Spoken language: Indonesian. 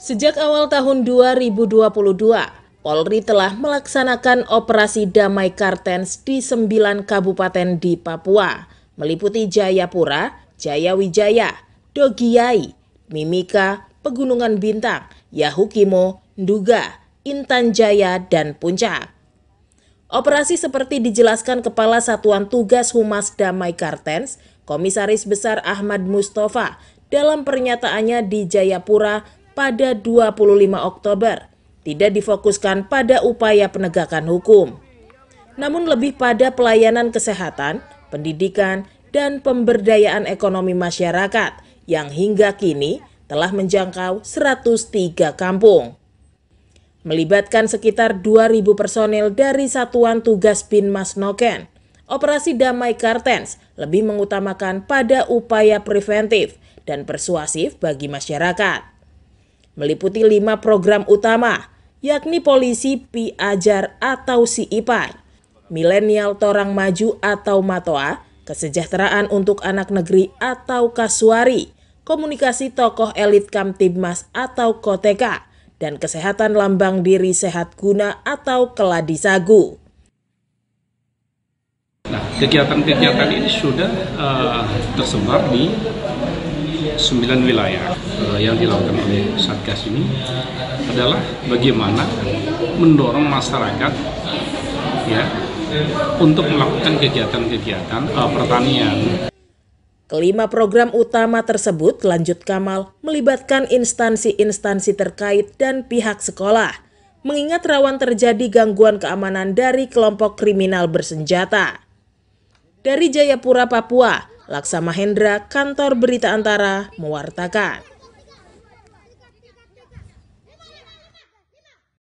Sejak awal tahun 2022, Polri telah melaksanakan operasi damai Kartens di sembilan kabupaten di Papua, meliputi Jayapura, Jayawijaya, Dogiyai, Mimika, Pegunungan Bintang, Yahukimo, Nduga, Intan Jaya, dan Puncak. Operasi seperti dijelaskan Kepala Satuan Tugas Humas Damai Kartens, Komisaris Besar Ahmad Mustafa, dalam pernyataannya di Jayapura pada 25 Oktober, tidak difokuskan pada upaya penegakan hukum, namun lebih pada pelayanan kesehatan, pendidikan, dan pemberdayaan ekonomi masyarakat yang hingga kini telah menjangkau 103 kampung. Melibatkan sekitar 2.000 personel dari Satuan Tugas Bin Mas Noken, operasi damai Kartens lebih mengutamakan pada upaya preventif dan persuasif bagi masyarakat meliputi lima program utama, yakni polisi piajar atau si ipar, milenial torang maju atau matoa, kesejahteraan untuk anak negeri atau kasuari, komunikasi tokoh elit kamtibmas atau koteka, dan kesehatan lambang diri sehat guna atau keladi sagu. Nah, kegiatan-kegiatan ini sudah uh, tersebar di sembilan wilayah eh, yang dilakukan oleh Satgas ini adalah bagaimana mendorong masyarakat ya untuk melakukan kegiatan-kegiatan uh, pertanian. Kelima program utama tersebut, lanjut Kamal, melibatkan instansi-instansi terkait dan pihak sekolah, mengingat rawan terjadi gangguan keamanan dari kelompok kriminal bersenjata. Dari Jayapura, Papua, Laksamahendra, Hendra, Kantor Berita Antara, mewartakan.